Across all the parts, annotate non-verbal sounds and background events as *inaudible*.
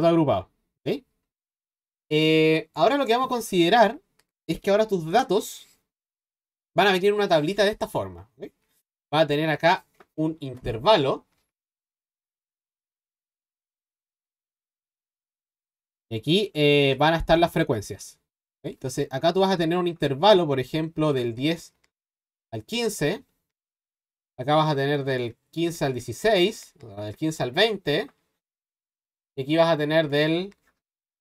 Dato agrupado. Eh, ahora lo que vamos a considerar es que ahora tus datos van a venir en una tablita de esta forma. Va a tener acá un intervalo. Y aquí eh, van a estar las frecuencias. Entonces, acá tú vas a tener un intervalo, por ejemplo, del 10 al 15. Acá vas a tener del 15 al 16, del 15 al 20, y aquí vas a tener del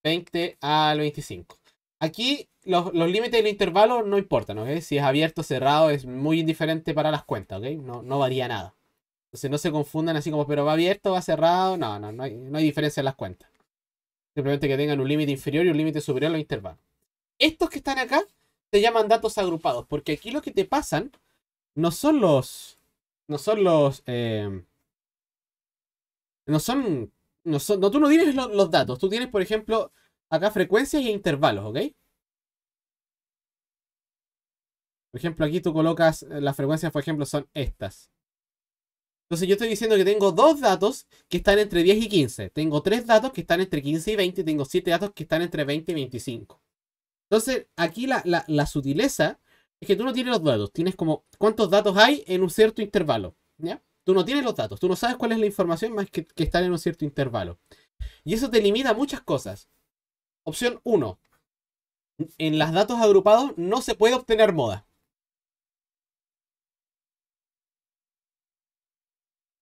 20 al 25. Aquí los, los límites del intervalo no importan, ¿ok? Si es abierto cerrado es muy indiferente para las cuentas, ¿ok? No, varía nada. Entonces no se confundan así como, pero va abierto, va cerrado. No, no, no hay, diferencia en las cuentas. Simplemente que tengan un límite inferior y un límite superior en los intervalos. Estos que están acá se llaman datos agrupados, porque aquí lo que te pasan no son los. No son los. Eh, no son no, tú no tienes los datos. Tú tienes, por ejemplo, acá frecuencias e intervalos, ¿ok? Por ejemplo, aquí tú colocas eh, las frecuencias, por ejemplo, son estas. Entonces yo estoy diciendo que tengo dos datos que están entre 10 y 15. Tengo tres datos que están entre 15 y 20. tengo siete datos que están entre 20 y 25. Entonces aquí la, la, sutileza es que tú no tienes los datos. Tienes como cuántos datos hay en un cierto intervalo. ¿Ya? Tú no tienes los datos, tú no sabes cuál es la información más que, estar en un cierto intervalo. Y eso te limita muchas cosas. Opción 1. En los datos agrupados no se puede obtener moda.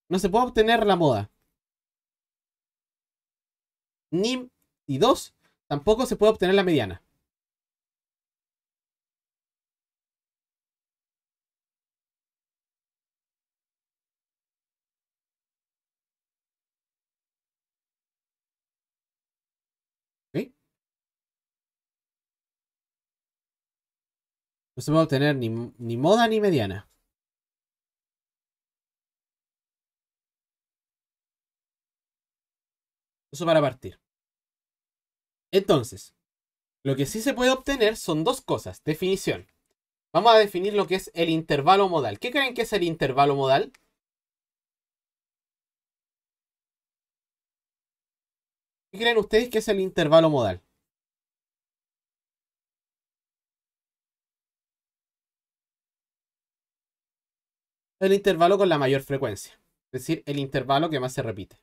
No se puede obtener la moda. Ni y 2, tampoco se puede obtener la mediana. No se puede obtener ni, ni moda ni mediana. Eso para partir. Entonces, lo que sí se puede obtener son dos cosas. Definición. Vamos a definir lo que es el intervalo modal. ¿Qué creen que es el intervalo modal? ¿Qué creen ustedes que es el intervalo modal? el intervalo con la mayor frecuencia, es decir, el intervalo que más se repite.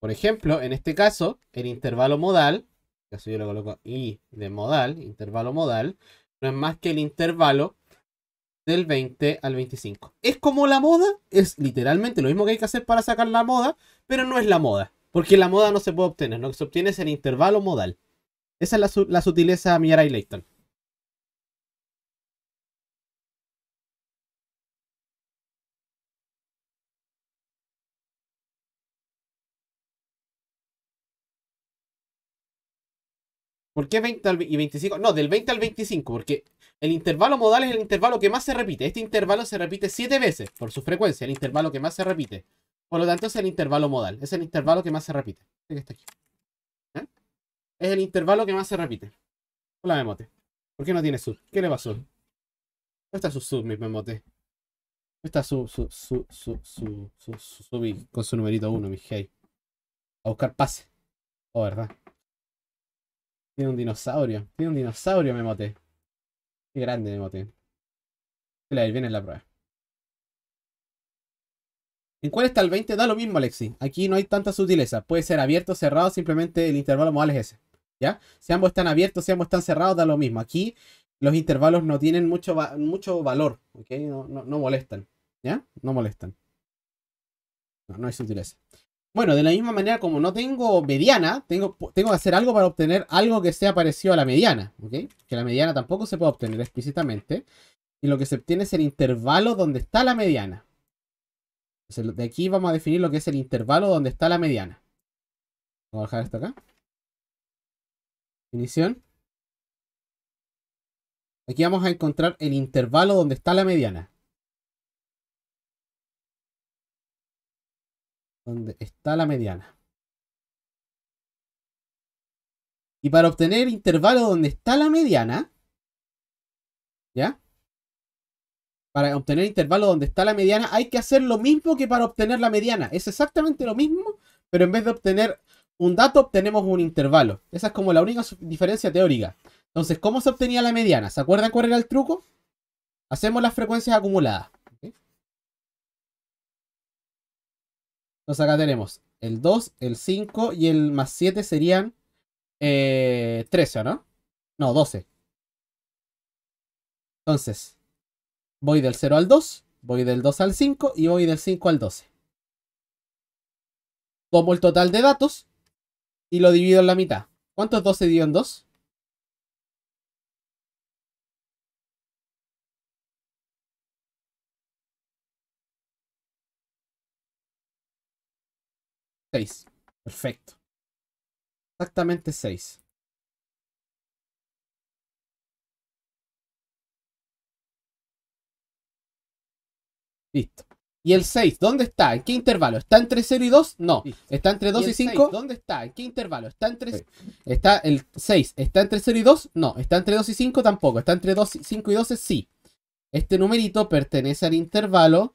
Por ejemplo, en este caso, el intervalo modal, en este caso yo lo coloco I de modal, intervalo modal, no es más que el intervalo del 20 al 25. Es como la moda, es literalmente lo mismo que hay que hacer para sacar la moda, pero no es la moda, porque la moda no se puede obtener, lo que se obtiene es el intervalo modal. Esa es la, sutileza Miara y Leighton. ¿Por qué 20 y 25? No, del 20 al 25, porque el intervalo modal es el intervalo que más se repite. Este intervalo se repite 7 veces por su frecuencia, el intervalo que más se repite. Por lo tanto, es el intervalo modal. Es el intervalo que más se repite. Este es el intervalo que más se repite. Hola, memote. ¿Por qué no tiene sub? ¿Qué le pasó? ¿Dónde está su sub, mi memote? ¿Dónde está su, su, su, su, su, sub con su numerito 1, mi hey? A buscar pase. Oh, ¿verdad? Tiene un dinosaurio. Tiene un dinosaurio, memote grande, viene la prueba. ¿En cuál está el 20? Da lo mismo, Alexi. Aquí no hay tanta sutileza. Puede ser abierto, cerrado, simplemente el intervalo modal es ese. ¿Ya? Si ambos están abiertos, si ambos están cerrados, da lo mismo. Aquí los intervalos no tienen mucho, mucho valor, ¿ok? No, molestan, ¿ya? No molestan. No, no hay sutileza. Bueno, de la misma manera como no tengo mediana, tengo, tengo que hacer algo para obtener algo que sea parecido a la mediana, Que la mediana tampoco se puede obtener explícitamente. Y lo que se obtiene es el intervalo donde está la mediana. de aquí vamos a definir lo que es el intervalo donde está la mediana. Vamos a dejar esto acá. Definición. Aquí vamos a encontrar el intervalo donde está la mediana. donde está la mediana. Y para obtener intervalo donde está la mediana, ¿ya? Para obtener intervalo donde está la mediana hay que hacer lo mismo que para obtener la mediana. Es exactamente lo mismo, pero en vez de obtener un dato obtenemos un intervalo. Esa es como la única diferencia teórica. Entonces, ¿cómo se obtenía la mediana? ¿Se acuerdan cuál era el truco? Hacemos las frecuencias acumuladas. Entonces acá tenemos el 2, el 5 y el más 7 serían eh, 13, ¿no? No, 12. Entonces, voy del 0 al 2, voy del 2 al 5 y voy del 5 al 12. Tomo el total de datos y lo divido en la mitad. ¿Cuántos 12 dividido en 2? 6. Perfecto. Exactamente 6. Listo. ¿Y el 6? ¿Dónde está? ¿En qué intervalo? ¿Está entre 0 y 2? No. ¿Está entre 2 y, 5? ¿Dónde está? ¿En qué intervalo? ¿Está entre... ¿Está el 6? ¿Está entre 0 y 2? No. ¿Está entre 2 y 5? Tampoco. ¿Está entre 2, 5 y 12? Sí. Este numerito pertenece al intervalo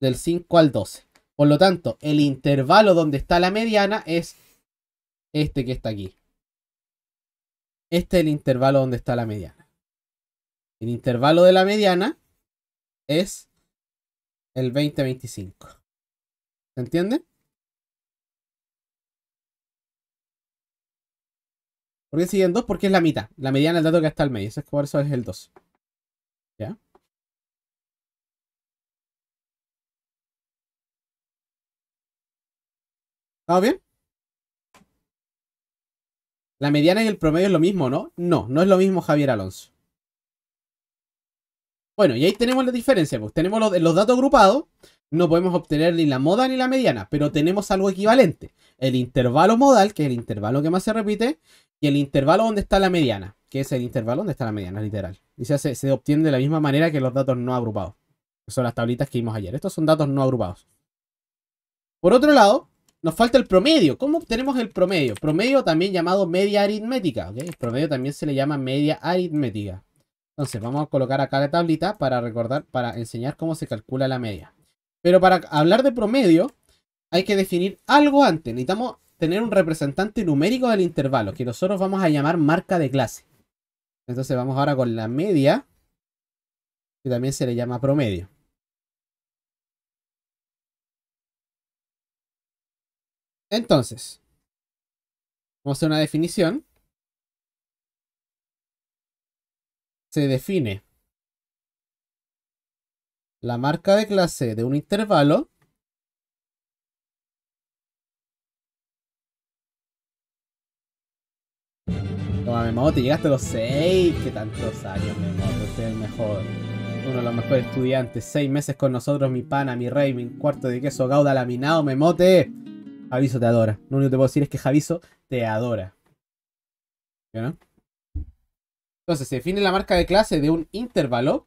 del 5 al 12. Por lo tanto, el intervalo donde está la mediana es este que está aquí. Este es el intervalo donde está la mediana. El intervalo de la mediana es el 20-25. ¿Se entiende? ¿Por qué siguen 2? Porque es la mitad. La mediana es el dato que está al medio. Eso es, eso es el 2. ¿Ya? ¿Estamos bien? La mediana y el promedio es lo mismo, ¿no? No, no es lo mismo Javier Alonso. Bueno, y ahí tenemos la diferencia. Pues. tenemos los, datos agrupados. No podemos obtener ni la moda ni la mediana, pero tenemos algo equivalente. El intervalo modal, que es el intervalo que más se repite, y el intervalo donde está la mediana, que es el intervalo donde está la mediana, literal. Y se, se obtiene de la misma manera que los datos no agrupados. son las tablitas que vimos ayer. Estos son datos no agrupados. Por otro lado, nos falta el promedio. ¿Cómo obtenemos el promedio? Promedio también llamado media aritmética. El promedio también se le llama media aritmética. Entonces vamos a colocar acá la tablita para recordar, para enseñar cómo se calcula la media. Pero para hablar de promedio hay que definir algo antes. Necesitamos tener un representante numérico del intervalo que nosotros vamos a llamar marca de clase. Entonces vamos ahora con la media que también se le llama promedio. Entonces, vamos a hacer una definición. Se define la marca de clase de un intervalo Toma Memote, llegaste a los seis, que tantos años, Memote. el mejor. Uno de los mejores estudiantes. Seis meses con nosotros, mi pana, mi rey, mi cuarto de queso gauda laminado, Memote. Javiso te adora. Lo único que te puedo decir es que Javiso te adora. Entonces, se define la marca de clase de un intervalo.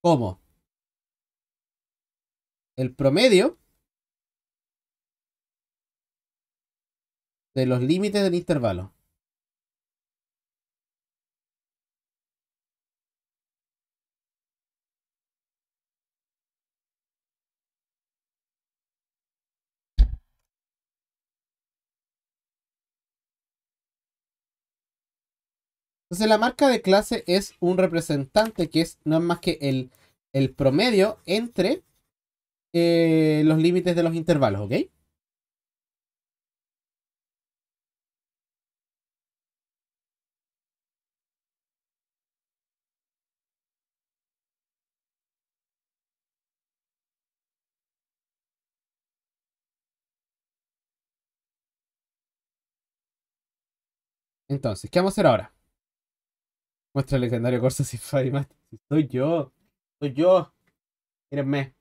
Como el promedio de los límites del intervalo. Entonces la marca de clase es un representante que es no es más que el, promedio entre eh, los límites de los intervalos, ¿ok? Entonces, ¿qué vamos a hacer ahora? Nuestro legendario Corsa sin Master. Soy yo. Soy yo. Mírenme.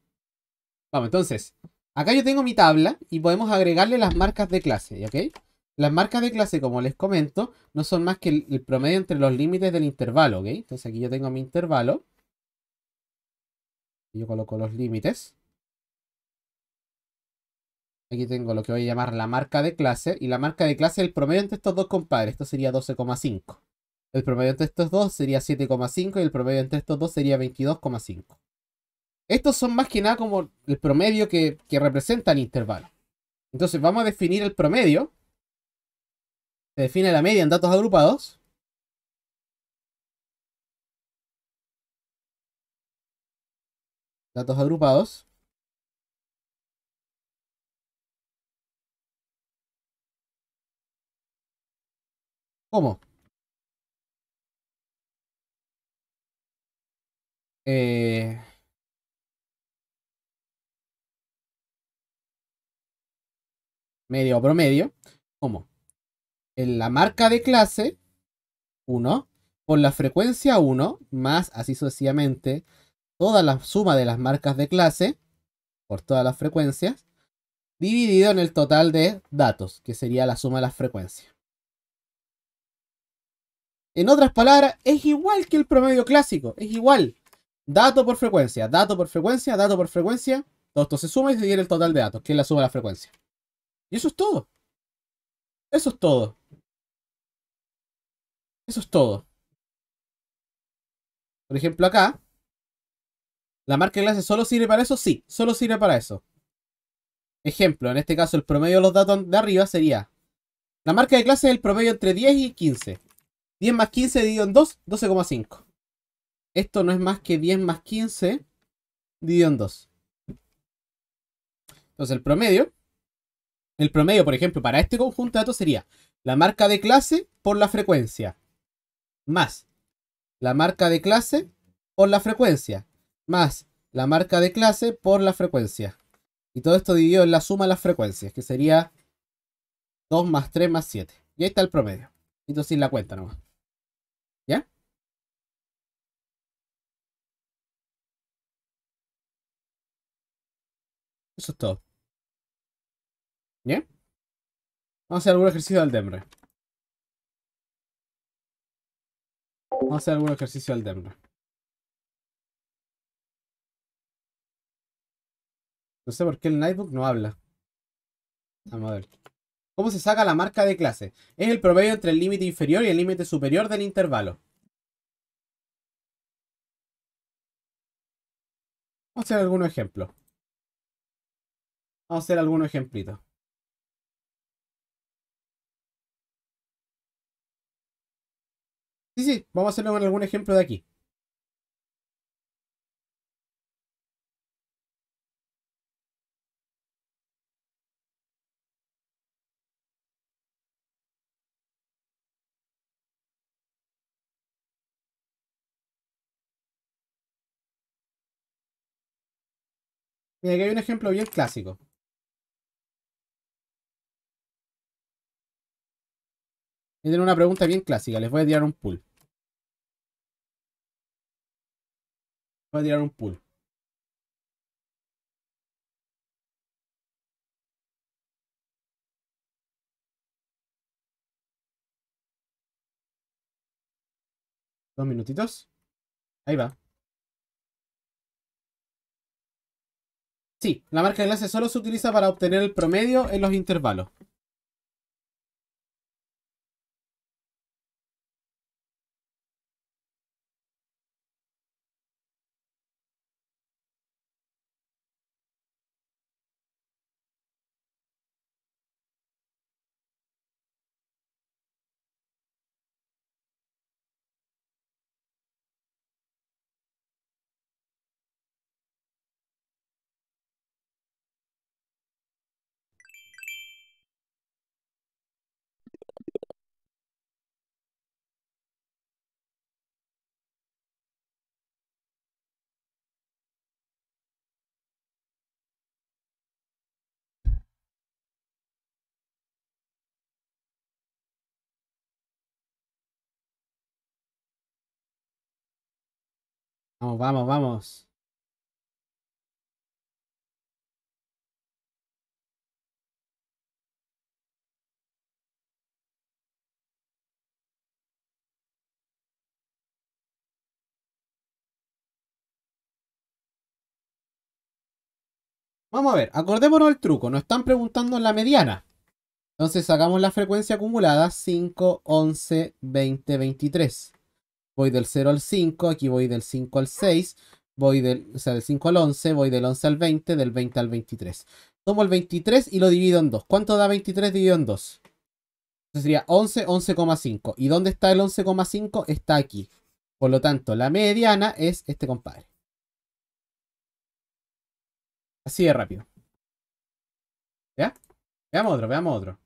Vamos, entonces. Acá yo tengo mi tabla y podemos agregarle las marcas de clase, ¿ok? Las marcas de clase, como les comento, no son más que el, promedio entre los límites del intervalo, ¿ok? Entonces aquí yo tengo mi intervalo. Yo coloco los límites. Aquí tengo lo que voy a llamar la marca de clase. Y la marca de clase es el promedio entre estos dos compadres. Esto sería 12,5. El promedio entre estos dos sería 7,5 y el promedio entre estos dos sería 22,5. Estos son más que nada como el promedio que, que representa el intervalo. Entonces vamos a definir el promedio. Se define la media en datos agrupados. Datos agrupados. ¿Cómo? Eh, medio o promedio, como en la marca de clase 1 por la frecuencia 1 más así sucesivamente toda la suma de las marcas de clase por todas las frecuencias dividido en el total de datos, que sería la suma de las frecuencias. En otras palabras, es igual que el promedio clásico, es igual. Dato por frecuencia, dato por frecuencia, dato por frecuencia. Todo esto se suma y se tiene el total de datos, que es la suma de la frecuencia. Y eso es todo. Eso es todo. Eso es todo. Por ejemplo, acá. ¿La marca de clase solo sirve para eso? Sí, solo sirve para eso. Ejemplo, en este caso el promedio de los datos de arriba sería... La marca de clase es el promedio entre 10 y 15. 10 más 15 dividido en 2, 12,5. Esto no es más que 10 más 15 dividido en 2. Entonces el promedio, el promedio, por ejemplo, para este conjunto de datos sería la marca de clase por la frecuencia, más la marca de clase por la frecuencia, más la marca de clase por la frecuencia. Y todo esto dividido en la suma de las frecuencias, que sería 2 más 3 más 7. Y ahí está el promedio. Entonces la cuenta nomás. ¿Ya? Eso es todo. ¿Bien? Vamos a hacer algún ejercicio al dembre. Vamos a hacer algún ejercicio al dembre. No sé por qué el Nightbook no habla. Vamos a ver. ¿Cómo se saca la marca de clase? Es el promedio entre el límite inferior y el límite superior del intervalo. Vamos a hacer algunos ejemplo. Vamos a hacer algún ejemplito. Sí, sí, vamos a hacerlo con algún ejemplo de aquí. Mira, aquí hay un ejemplo bien clásico. Tienen una pregunta bien clásica. Les voy a tirar un pool. Voy a tirar un pool. Dos minutitos. Ahí va. Sí, la marca de clase solo se utiliza para obtener el promedio en los intervalos. Vamos, vamos, vamos. a ver, acordémonos del truco. Nos están preguntando la mediana. Entonces sacamos la frecuencia acumulada 5, 11, 20, 23 voy del 0 al 5, aquí voy del 5 al 6, voy del, o sea, del 5 al 11, voy del 11 al 20, del 20 al 23. Tomo el 23 y lo divido en 2. ¿Cuánto da 23 dividido en 2? Eso sería 11, 11,5. ¿Y dónde está el 11,5? Está aquí. Por lo tanto, la mediana es este compadre. Así de rápido. ¿Ya? Veamos otro, veamos otro.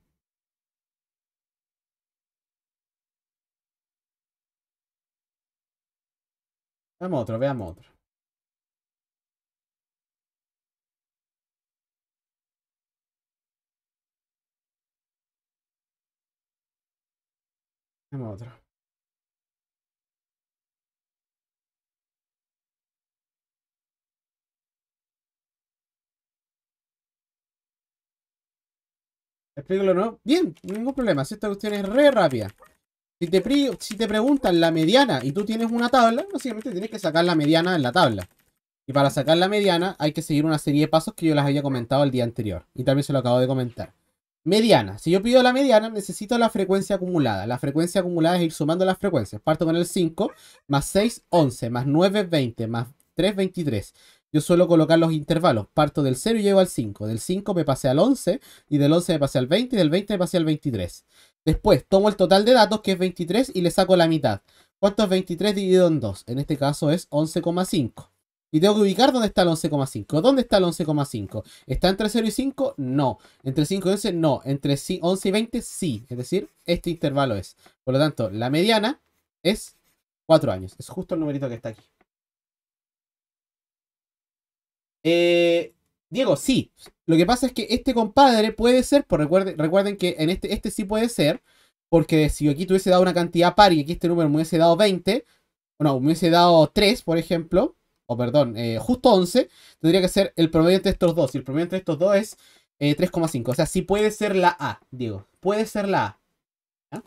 Veamos otro, veamos otro. Veamos otro. Explícalo, ¿no? Bien, ningún problema. Si esta cuestión es re rápida. Si te, si te preguntan la mediana y tú tienes una tabla, básicamente tienes que sacar la mediana en la tabla. Y para sacar la mediana hay que seguir una serie de pasos que yo las había comentado el día anterior. Y también se lo acabo de comentar. Mediana. Si yo pido la mediana, necesito la frecuencia acumulada. La frecuencia acumulada es ir sumando las frecuencias. Parto con el 5, más 6, 11, más 9, 20, más 3, 23. Yo suelo colocar los intervalos. Parto del 0 y llego al 5. Del 5 me pasé al 11, y del 11 me pasé al 20, y del 20 me pasé al 23. Después tomo el total de datos, que es 23, y le saco la mitad. ¿Cuánto es 23 dividido en 2? En este caso es 11,5. Y tengo que ubicar dónde está el 11,5. ¿Dónde está el 11,5? ¿Está entre 0 y 5? No. ¿Entre 5 y 11? No. ¿Entre 11 y 20? Sí. Es decir, este intervalo es. Por lo tanto, la mediana es 4 años. Es justo el numerito que está aquí. Eh, Diego, sí. Lo que pasa es que este compadre puede ser, por pues recuerden, recuerden que en este, este sí puede ser, porque si yo aquí tuviese dado una cantidad par y aquí este número me hubiese dado 20, no, me hubiese dado 3, por ejemplo, o perdón, eh, justo 11, tendría que ser el promedio entre estos dos. Y el promedio entre estos dos es 3,5. Eh, o sea, sí puede ser la A, Diego. Puede ser la A.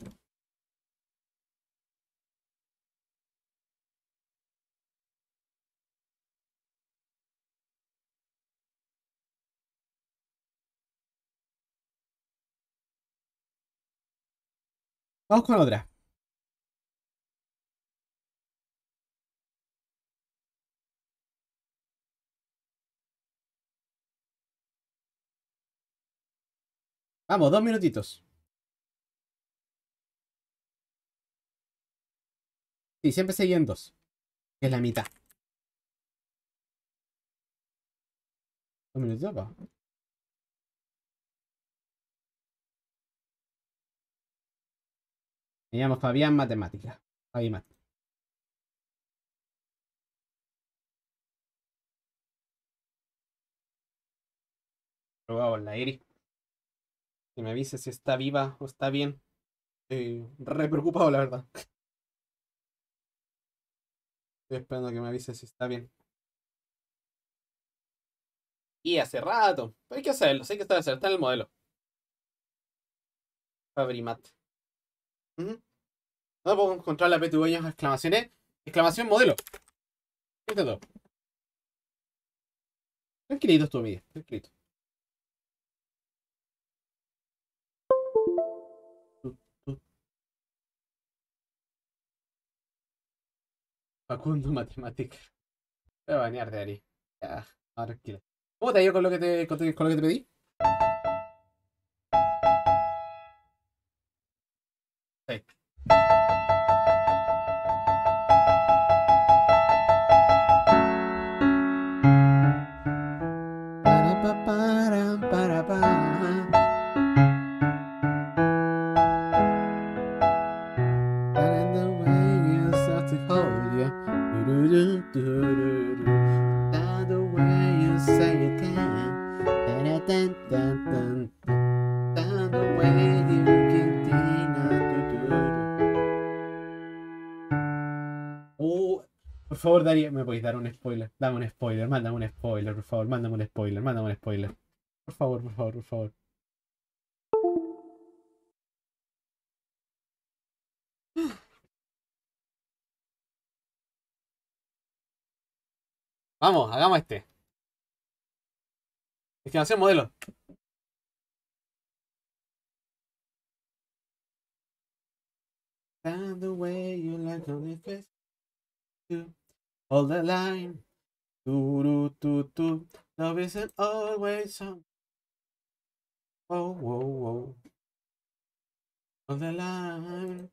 Vamos con otra. Vamos, dos minutitos. Sí, siempre seguían dos. Que es la mitad. Dos minutitos, Me llamo Fabián Matemática. Fabi Mat. Probamos la Que me avise si está viva o está bien. Estoy re preocupado, la verdad. Estoy esperando que me avise si está bien. Y hace rato. Pero hay que hacerlo. Hay que Está en el modelo. Mat no puedo encontrar la PTU exclamaciones. Exclamación modelo. Intento. Tranquilito estuvo, Miguel. Tranquilito. Facundo Matemática. Voy a bañar de Ari. Ya, ¿Cómo te ha ido con lo que te, con lo que te pedí? Hey. podéis dar un spoiler. Dame un spoiler, mándame un spoiler, por favor, mándame un spoiler, mándame un spoiler. Por favor, por favor, por favor. *sighs* Vamos, hagamos este. Estimación modelo. all the line. Do, do, do, do. Love isn't always on. Oh, whoa, whoa, whoa. On the line.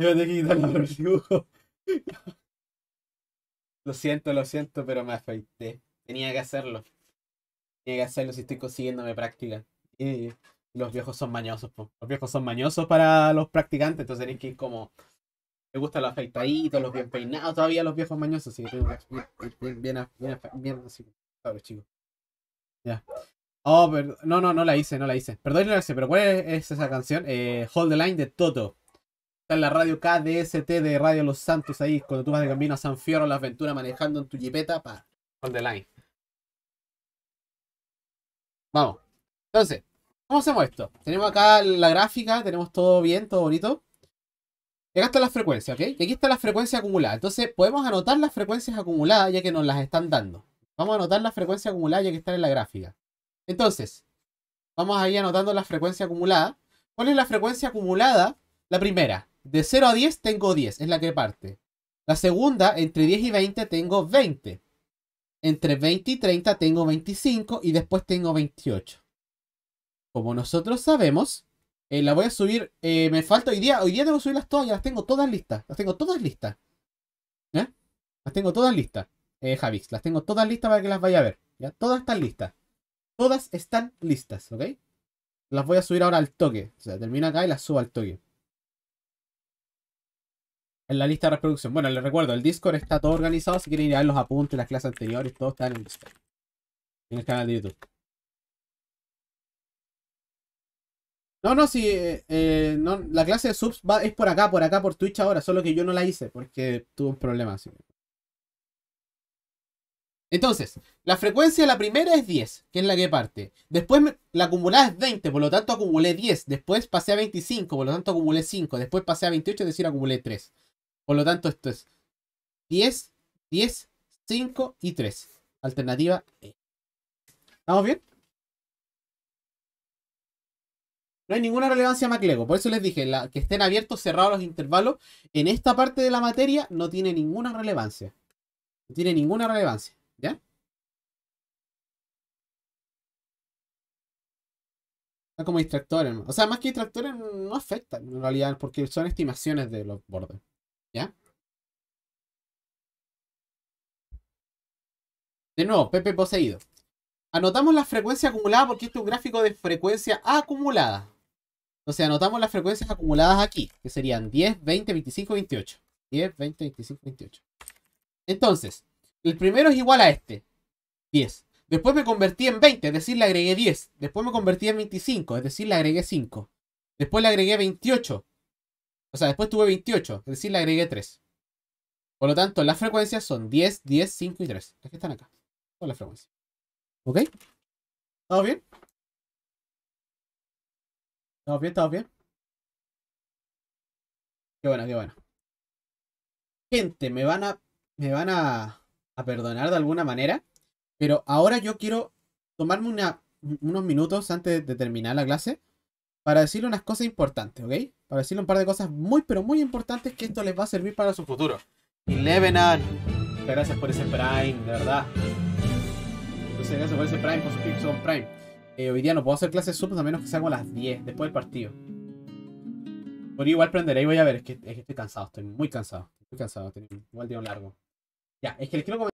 Yo tengo que quitar la versión. Lo siento, lo siento, pero me afeité. Tenía que hacerlo. Tenía que hacerlo si estoy consiguiéndome práctica. Y los viejos son mañosos, Los viejos son mañosos para los practicantes, entonces tenéis que ir como... Me gustan los afeitaditos, los bien peinados, todavía los viejos mañosos, sí tengo bien, bien, así, los chicos. Ya. Oh, perdón. No, no, no la hice, no la hice. Perdón, no la hice, pero ¿cuál es esa canción? Eh, Hold the Line de Toto. Está en la radio KDST de Radio Los Santos ahí, cuando tú vas de camino a San Fierro, la aventura, manejando en tu jipeta, pa, on the line. Vamos. Entonces, ¿cómo hacemos esto? Tenemos acá la gráfica, tenemos todo bien, todo bonito. Y acá está la frecuencia, ¿ok? Y aquí está la frecuencia acumulada. Entonces, podemos anotar las frecuencias acumuladas ya que nos las están dando. Vamos a anotar la frecuencia acumulada, ya que están en la gráfica. Entonces, vamos ahí anotando la frecuencia acumulada. ¿Cuál es la frecuencia acumulada? La primera. De 0 a 10 tengo 10, es la que parte. La segunda, entre 10 y 20 tengo 20. Entre 20 y 30 tengo 25 y después tengo 28. Como nosotros sabemos, eh, la voy a subir. Eh, me falta hoy día. Hoy día tengo que subirlas todas. Ya las tengo todas listas. Las tengo todas listas. ¿Eh? Las tengo todas listas. Eh, Javix, las tengo todas listas para que las vaya a ver. Ya, todas están listas. Todas están listas, ¿ok? Las voy a subir ahora al toque. O sea, termino acá y las subo al toque en la lista de reproducción. Bueno, les recuerdo, el Discord está todo organizado. Si quieren ir a ver los apuntes, las clases anteriores, todo está en el Discord. En el canal de YouTube. No, no, Si. Eh, eh, la clase de subs es por acá, por acá, por Twitch ahora, solo que yo no la hice porque tuve un problema Entonces, la frecuencia de la primera es 10, que es la que parte. Después la acumulada es 20, por lo tanto acumulé 10. Después pasé a 25, por lo tanto acumulé 5. Después pasé a 28, es decir, acumulé 3. Por lo tanto, esto es 10, 10, 5 y 3. Alternativa E. ¿Estamos bien? No hay ninguna relevancia a MacLego. Por eso les dije, que estén abiertos, cerrados los intervalos, en esta parte de la materia no tiene ninguna relevancia. No tiene ninguna relevancia. ¿Ya? Está como distractores. O sea, más que distractores no afectan en realidad porque son estimaciones de los bordes. De nuevo, Pepe poseído. Anotamos la frecuencia acumulada porque este es un gráfico de frecuencia acumulada. O sea, anotamos las frecuencias acumuladas aquí, que serían 10, 20, 25, 28. 10, 20, 25, 28. Entonces, el primero es igual a este. 10. Después me convertí en 20, es decir, le agregué 10. Después me convertí en 25, es decir, le agregué 5. Después le agregué 28. O sea, después tuve 28, es decir, le agregué 3. Por lo tanto, las frecuencias son 10, 10, 5 y 3. Las que están acá. Son las frecuencias. ¿Ok? ¿Todo bien? ¿Todo bien? ¿Todo bien? Qué bueno, qué bueno. Gente, me van a. Me van a, a perdonar de alguna manera. Pero ahora yo quiero tomarme unos minutos antes de terminar la clase para decirle unas cosas importantes, ¿ok? Para decirle un par de cosas muy, pero muy importantes que esto les va a servir para su futuro. Y Levenan, muchas gracias por ese Prime, de verdad. Muchas gracias por ese Prime, por suscripción Prime. Eh, hoy día no puedo hacer clases subs a menos que salgo a las 10, después del partido. Por igual prenderé y voy a ver, es que, estoy cansado, estoy muy cansado. Estoy cansado, tengo igual día largo. Ya, es que les quiero comentar.